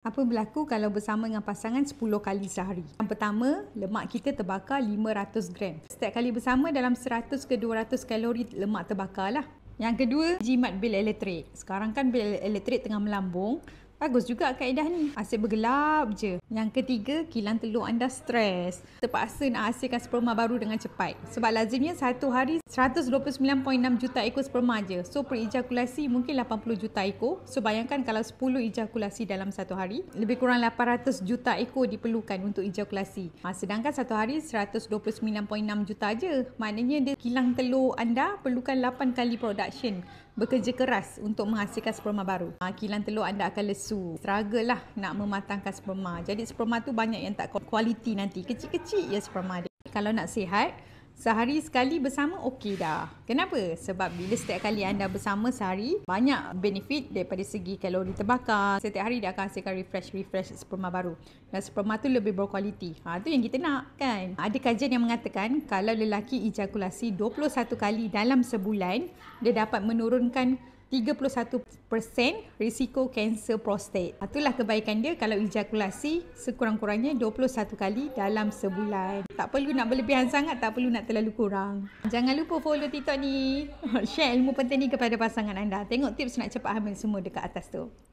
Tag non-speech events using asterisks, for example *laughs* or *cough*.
Apa berlaku kalau bersama dengan pasangan 10 kali sehari? Yang pertama, lemak kita terbakar 500 gram. Setiap kali bersama dalam 100 ke 200 kalori lemak terbakarlah. Yang kedua, jimat bil elektrik. Sekarang kan bil elektrik tengah melambung. Bagus juga kaedah ni. Asyik bergelap je. Yang ketiga, kilang telur anda stres. Terpaksa nak hasilkan sperma baru dengan cepat. Sebab lazimnya satu hari 129.6 juta ekor sperma je. So, ejakulasi mungkin 80 juta ekor. So, bayangkan kalau 10 ejakulasi dalam satu hari, lebih kurang 800 juta ekor diperlukan untuk ejakulasi. Ha, sedangkan satu hari 129.6 juta je. Maknanya dia kilang telur anda perlukan 8 kali production bekerja keras untuk menghasilkan sperma baru. Ah, kilang telur anda akan lesu. Struggle lah nak mematangkan sperma. Jadi sperma tu banyak yang tak kualiti nanti. Kecil-kecil ya sperma dia. Kalau nak sihat, Sehari sekali bersama okey dah. Kenapa? Sebab bila setiap kali anda bersama sehari, banyak benefit daripada segi kalori terbakar. Setiap hari dia akan hasilkan refresh-refresh sperma baru. Dan sperma tu lebih berkualiti. Ha, tu yang kita nak kan? Ada kajian yang mengatakan kalau lelaki ejakulasi 21 kali dalam sebulan, dia dapat menurunkan 31% risiko kanser prostat. Itulah kebaikan dia kalau ejakulasi sekurang-kurangnya 21 kali dalam sebulan. Tak perlu nak berlebihan sangat, tak perlu nak terlalu kurang. Jangan lupa follow TikTok ni. *laughs* Share ilmu penting ni kepada pasangan anda. Tengok tips nak cepat hamil semua dekat atas tu.